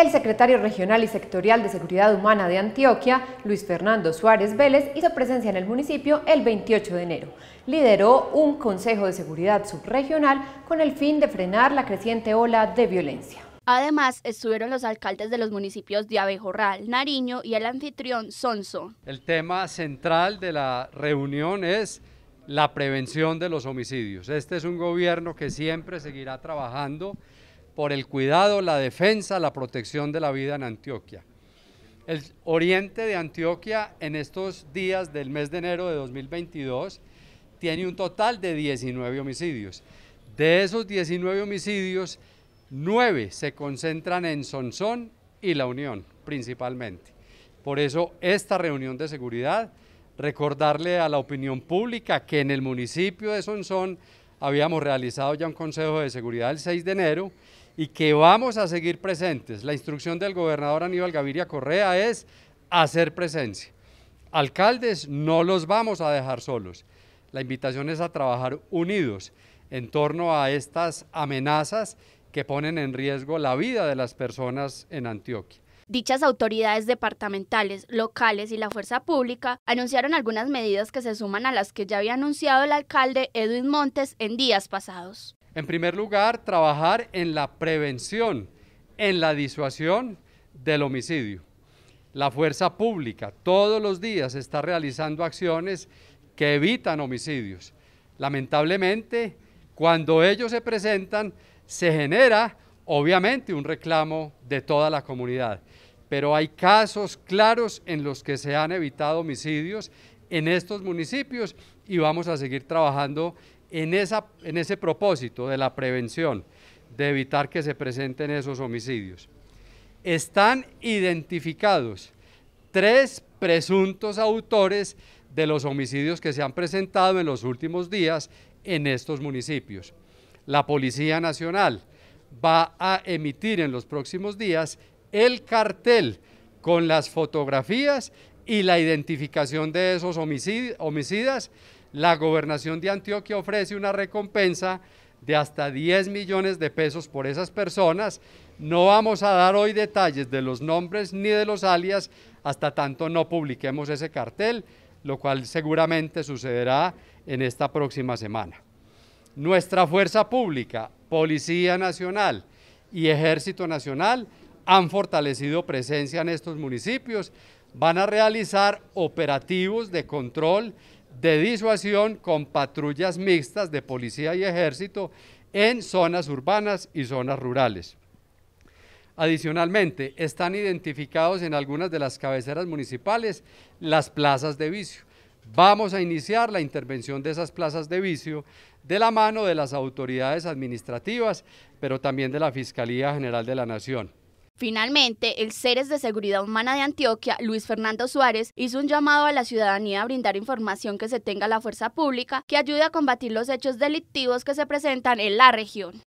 el secretario regional y sectorial de Seguridad Humana de Antioquia, Luis Fernando Suárez Vélez, hizo presencia en el municipio el 28 de enero. Lideró un Consejo de Seguridad subregional con el fin de frenar la creciente ola de violencia. Además, estuvieron los alcaldes de los municipios de Abejorral, Nariño y el anfitrión Sonso. El tema central de la reunión es la prevención de los homicidios. Este es un gobierno que siempre seguirá trabajando por el cuidado, la defensa, la protección de la vida en Antioquia. El oriente de Antioquia en estos días del mes de enero de 2022 tiene un total de 19 homicidios. De esos 19 homicidios, 9 se concentran en Sonsón y La Unión principalmente. Por eso esta reunión de seguridad, recordarle a la opinión pública que en el municipio de Sonsón habíamos realizado ya un consejo de seguridad el 6 de enero y que vamos a seguir presentes. La instrucción del gobernador Aníbal Gaviria Correa es hacer presencia. Alcaldes, no los vamos a dejar solos. La invitación es a trabajar unidos en torno a estas amenazas que ponen en riesgo la vida de las personas en Antioquia. Dichas autoridades departamentales, locales y la fuerza pública anunciaron algunas medidas que se suman a las que ya había anunciado el alcalde Edwin Montes en días pasados. En primer lugar, trabajar en la prevención, en la disuasión del homicidio. La fuerza pública todos los días está realizando acciones que evitan homicidios. Lamentablemente, cuando ellos se presentan, se genera obviamente un reclamo de toda la comunidad. Pero hay casos claros en los que se han evitado homicidios en estos municipios y vamos a seguir trabajando en, ese propósito de la prevención, de evitar que se presenten esos homicidios. Están identificados tres presuntos autores de los homicidios que se han presentado en los últimos días en estos municipios. La Policía Nacional va a emitir en los próximos días el cartel con las fotografías y la identificación de esos homicidas la gobernación de Antioquia ofrece una recompensa de hasta 10 millones de pesos por esas personas. No vamos a dar hoy detalles de los nombres ni de los alias hasta tanto no publiquemos ese cartel, lo cual seguramente sucederá en esta próxima semana. Nuestra fuerza pública, Policía Nacional y Ejército Nacional han fortalecido presencia en estos municipios, van a realizar operativos de control de disuasión con patrullas mixtas de policía y ejército en zonas urbanas y zonas rurales. Adicionalmente, están identificados en algunas de las cabeceras municipales las plazas de vicio. Vamos a iniciar la intervención de esas plazas de vicio de la mano de las autoridades administrativas, pero también de la Fiscalía General de la Nación. Finalmente, el Ceres de Seguridad Humana de Antioquia, Luis Fernando Suárez, hizo un llamado a la ciudadanía a brindar información que se tenga a la fuerza pública que ayude a combatir los hechos delictivos que se presentan en la región.